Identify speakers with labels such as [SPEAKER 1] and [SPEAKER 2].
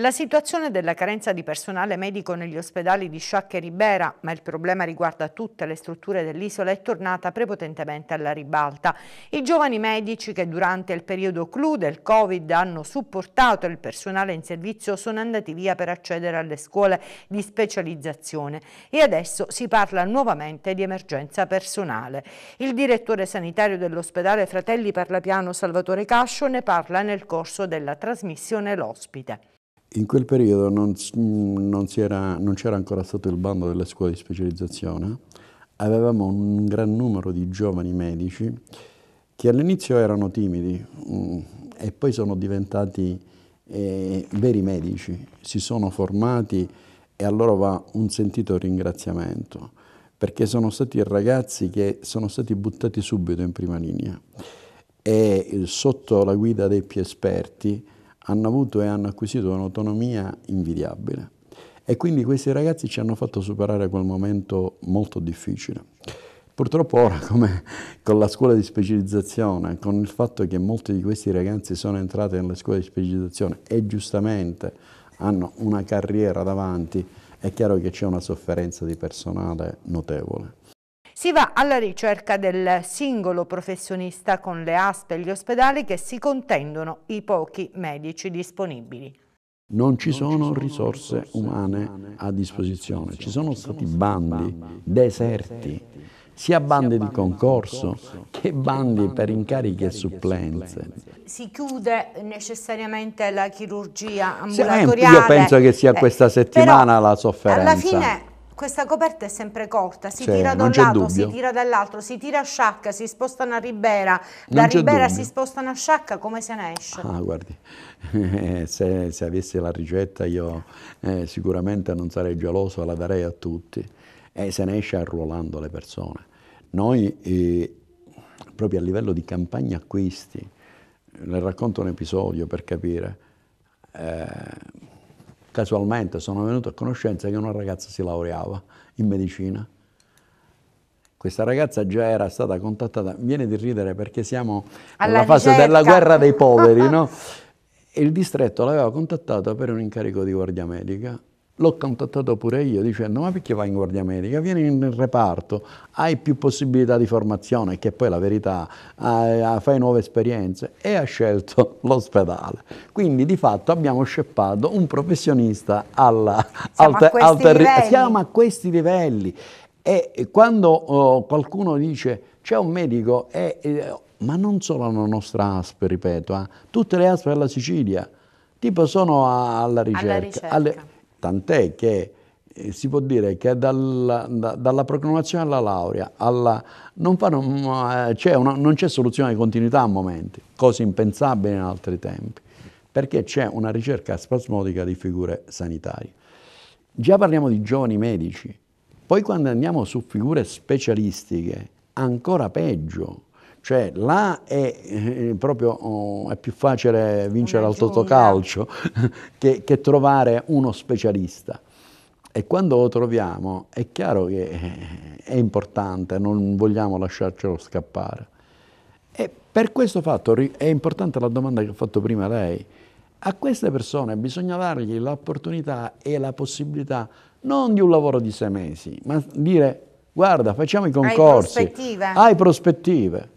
[SPEAKER 1] La situazione della carenza di personale medico negli ospedali di Sciacca e Ribera, ma il problema riguarda tutte le strutture dell'isola, è tornata prepotentemente alla ribalta. I giovani medici che durante il periodo clou del Covid hanno supportato il personale in servizio sono andati via per accedere alle scuole di specializzazione e adesso si parla nuovamente di emergenza personale. Il direttore sanitario dell'ospedale Fratelli Parlapiano Salvatore Cascio ne parla nel corso della trasmissione L'Ospite.
[SPEAKER 2] In quel periodo non, mm, non c'era ancora stato il bando delle scuole di specializzazione, avevamo un gran numero di giovani medici che all'inizio erano timidi mh, mm, e poi sono diventati eh, veri medici, si sono formati e a loro va un sentito ringraziamento, perché sono stati ragazzi che sono stati buttati subito in prima linea e eh, sotto la guida dei più esperti hanno avuto e hanno acquisito un'autonomia invidiabile. E quindi questi ragazzi ci hanno fatto superare quel momento molto difficile. Purtroppo ora, come con la scuola di specializzazione, con il fatto che molti di questi ragazzi sono entrati nella scuola di specializzazione e giustamente hanno una carriera davanti, è chiaro che c'è una sofferenza di personale notevole.
[SPEAKER 1] Si va alla ricerca del singolo professionista con le ASP e gli ospedali che si contendono i pochi medici disponibili.
[SPEAKER 2] Non ci sono risorse umane a disposizione, ci sono stati bandi deserti, sia bandi di concorso che bandi per incarichi e supplenze.
[SPEAKER 1] Si chiude necessariamente la chirurgia eh, ambulatoriale? Io penso che sia eh, questa settimana
[SPEAKER 2] la sofferenza. Alla fine
[SPEAKER 1] questa coperta è sempre corta, si cioè, tira da un lato, dubbio. si tira dall'altro, si tira a sciacca, si sposta una Ribera, da Ribera dubbio. si sposta una sciacca, come se ne esce? Ah,
[SPEAKER 2] guardi, eh, se, se avessi la ricetta io eh, sicuramente non sarei geloso, la darei a tutti e se ne esce arruolando le persone. Noi, eh, proprio a livello di campagna acquisti, le racconto un episodio per capire, eh, casualmente sono venuto a conoscenza che una ragazza si laureava in medicina. Questa ragazza già era stata contattata, viene di ridere perché siamo alla, alla fase della guerra dei poveri, no? Il distretto l'aveva contattata per un incarico di guardia medica L'ho contattato pure io dicendo ma perché vai in guardia medica? Vieni nel reparto, hai più possibilità di formazione, che poi è la verità, fai nuove esperienze e ha scelto l'ospedale. Quindi di fatto abbiamo sceppato un professionista alla, siamo, al, a al terri- siamo a questi livelli. E quando oh, qualcuno dice c'è un medico, è, eh, ma non solo la nostra ASP, ripeto, eh, tutte le ASP della Sicilia, tipo sono a, alla ricerca. Alla ricerca. Alle, tant'è che eh, si può dire che dalla, da, dalla proclamazione alla laurea alla, non, eh, una, non c'è soluzione di continuità a momenti, cose impensabili in altri tempi, perché c'è una ricerca spasmodica di figure sanitarie. Già parliamo di giovani medici, poi quando andiamo su figure specialistiche, ancora peggio, cioè là è, eh, proprio, oh, è più facile vincere al totocalcio che, che trovare uno specialista. E quando lo troviamo è chiaro che eh, è importante, non vogliamo lasciarcelo scappare. E per questo fatto è importante la domanda che ha fatto prima lei. A queste persone bisogna dargli l'opportunità e la possibilità non di un lavoro di sei mesi, ma dire guarda facciamo i concorsi, hai prospettive, hai prospettive